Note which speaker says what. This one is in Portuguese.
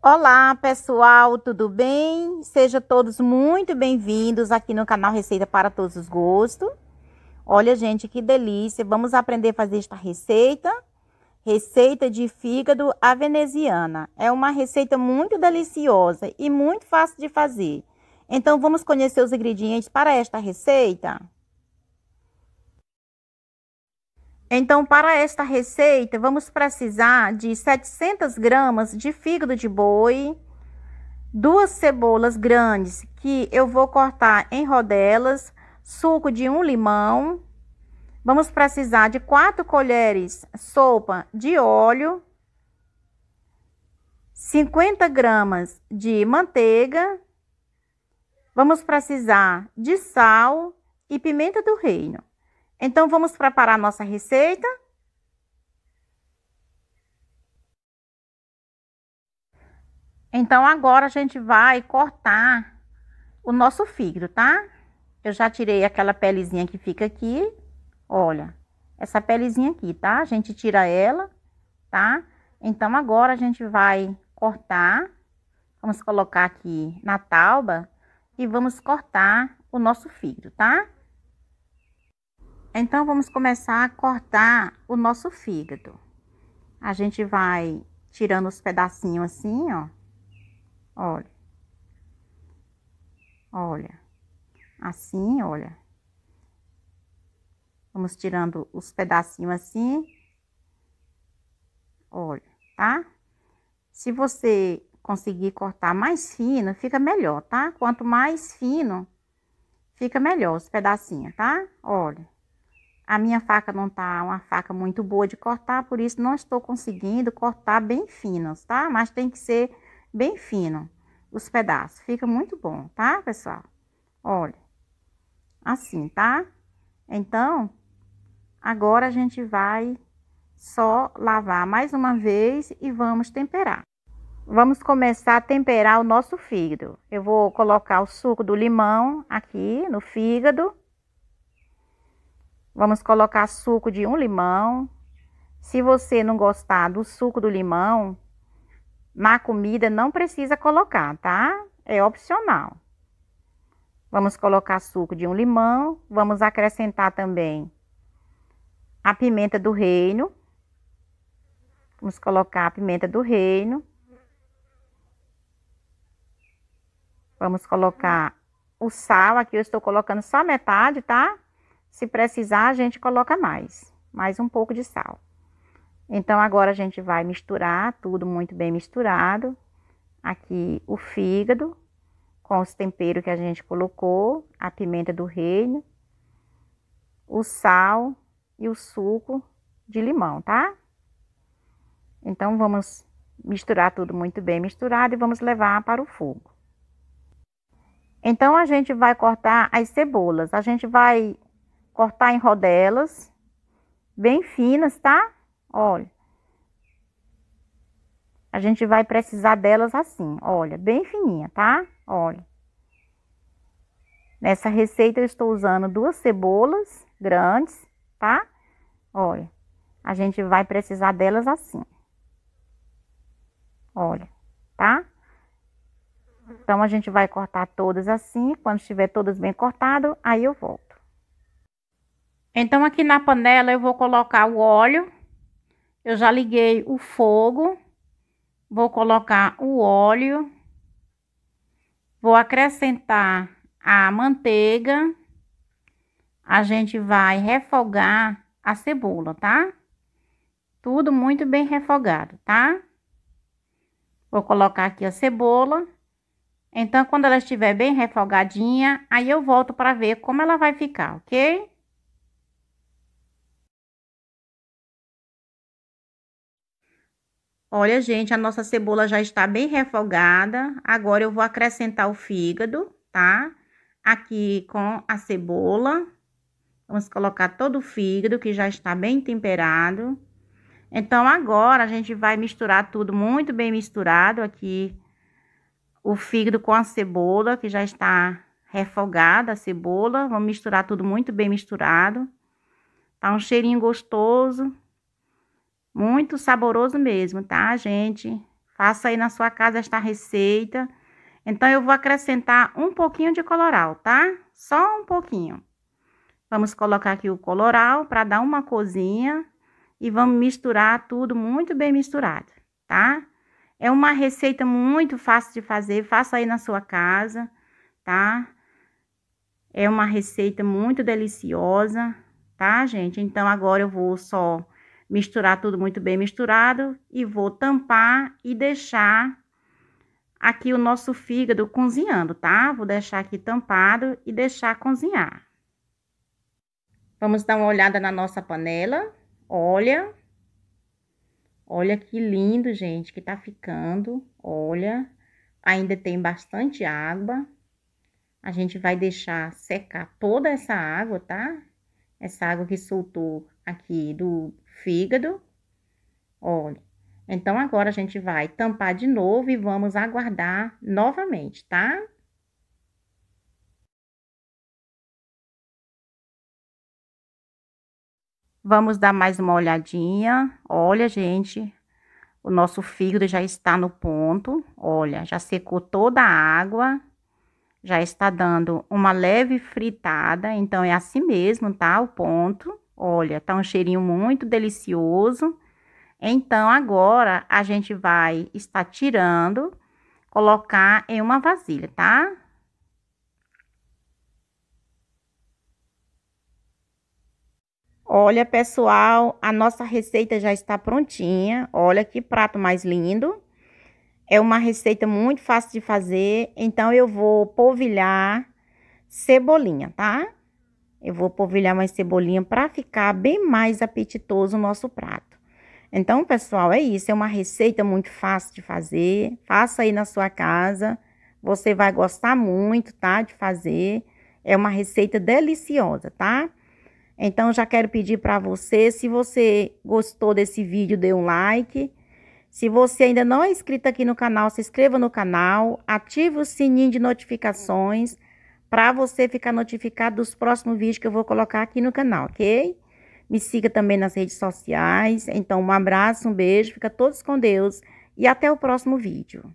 Speaker 1: Olá pessoal, tudo bem? Sejam todos muito bem-vindos aqui no canal Receita para Todos os Gostos. Olha, gente, que delícia! Vamos aprender a fazer esta receita. Receita de fígado à veneziana. É uma receita muito deliciosa e muito fácil de fazer. Então, vamos conhecer os ingredientes para esta receita? Então, para esta receita, vamos precisar de 700 gramas de fígado de boi, duas cebolas grandes que eu vou cortar em rodelas, suco de um limão. Vamos precisar de 4 colheres sopa de óleo, 50 gramas de manteiga. Vamos precisar de sal e pimenta do reino. Então, vamos preparar nossa receita. Então, agora a gente vai cortar o nosso fígado, tá? Eu já tirei aquela pelezinha que fica aqui, olha, essa pelezinha aqui, tá? A gente tira ela, tá? Então, agora a gente vai cortar, vamos colocar aqui na tauba e vamos cortar o nosso fígado, tá? Então, vamos começar a cortar o nosso fígado. A gente vai tirando os pedacinhos assim, ó. Olha. Olha. Assim, olha. Vamos tirando os pedacinhos assim. Olha, tá? Se você conseguir cortar mais fino, fica melhor, tá? Quanto mais fino, fica melhor os pedacinhos, tá? Olha. A minha faca não tá uma faca muito boa de cortar, por isso não estou conseguindo cortar bem finos, tá? Mas tem que ser bem fino os pedaços. Fica muito bom, tá, pessoal? Olha, assim, tá? Então, agora a gente vai só lavar mais uma vez e vamos temperar. Vamos começar a temperar o nosso fígado. Eu vou colocar o suco do limão aqui no fígado. Vamos colocar suco de um limão. Se você não gostar do suco do limão, na comida não precisa colocar, tá? É opcional. Vamos colocar suco de um limão. Vamos acrescentar também a pimenta do reino. Vamos colocar a pimenta do reino. Vamos colocar o sal. Aqui eu estou colocando só metade, tá? Se precisar, a gente coloca mais, mais um pouco de sal. Então agora a gente vai misturar tudo muito bem misturado. Aqui o fígado com os temperos que a gente colocou, a pimenta do reino, o sal e o suco de limão, tá? Então vamos misturar tudo muito bem misturado e vamos levar para o fogo. Então a gente vai cortar as cebolas. A gente vai cortar em rodelas, bem finas, tá? Olha. A gente vai precisar delas assim, olha, bem fininha, tá? Olha. Nessa receita eu estou usando duas cebolas grandes, tá? Olha, a gente vai precisar delas assim. Olha, tá? Então, a gente vai cortar todas assim, quando estiver todas bem cortadas, aí eu volto. Então, aqui na panela eu vou colocar o óleo. Eu já liguei o fogo. Vou colocar o óleo. Vou acrescentar a manteiga. A gente vai refogar a cebola, tá? Tudo muito bem refogado, tá? Vou colocar aqui a cebola. Então, quando ela estiver bem refogadinha, aí eu volto para ver como ela vai ficar, ok? Olha, gente, a nossa cebola já está bem refogada. Agora eu vou acrescentar o fígado, tá? Aqui com a cebola. Vamos colocar todo o fígado que já está bem temperado. Então, agora a gente vai misturar tudo muito bem misturado aqui. O fígado com a cebola, que já está refogada a cebola. Vamos misturar tudo muito bem misturado. Tá um cheirinho gostoso. Muito saboroso mesmo, tá, gente? Faça aí na sua casa esta receita. Então, eu vou acrescentar um pouquinho de coloral, tá? Só um pouquinho. Vamos colocar aqui o coloral para dar uma cozinha e vamos misturar tudo muito bem misturado, tá? É uma receita muito fácil de fazer, faça aí na sua casa, tá? É uma receita muito deliciosa, tá, gente? Então, agora eu vou só misturar tudo muito bem misturado e vou tampar e deixar aqui o nosso fígado cozinhando, tá? Vou deixar aqui tampado e deixar cozinhar. Vamos dar uma olhada na nossa panela. Olha. Olha que lindo, gente, que tá ficando. Olha. Ainda tem bastante água. A gente vai deixar secar toda essa água, tá? essa água que soltou aqui do fígado. Olha. Então, agora a gente vai tampar de novo e vamos aguardar novamente, tá? Vamos dar mais uma olhadinha. Olha, gente, o nosso fígado já está no ponto. Olha, já secou toda a água já está dando uma leve fritada, então é assim mesmo, tá? O ponto. Olha, tá um cheirinho muito delicioso. Então, agora a gente vai estar tirando, colocar em uma vasilha, tá? Olha, pessoal, a nossa receita já está prontinha. Olha que prato mais lindo. É uma receita muito fácil de fazer, então eu vou polvilhar cebolinha, tá? Eu vou polvilhar mais cebolinha para ficar bem mais apetitoso o nosso prato. Então, pessoal, é isso. É uma receita muito fácil de fazer. Faça aí na sua casa. Você vai gostar muito, tá? De fazer. É uma receita deliciosa, tá? Então, já quero pedir para você, se você gostou desse vídeo, dê um like. Se você ainda não é inscrito aqui no canal, se inscreva no canal, ative o sininho de notificações para você ficar notificado dos próximos vídeos que eu vou colocar aqui no canal, ok? Me siga também nas redes sociais. Então, um abraço, um beijo, fica todos com Deus e até o próximo vídeo.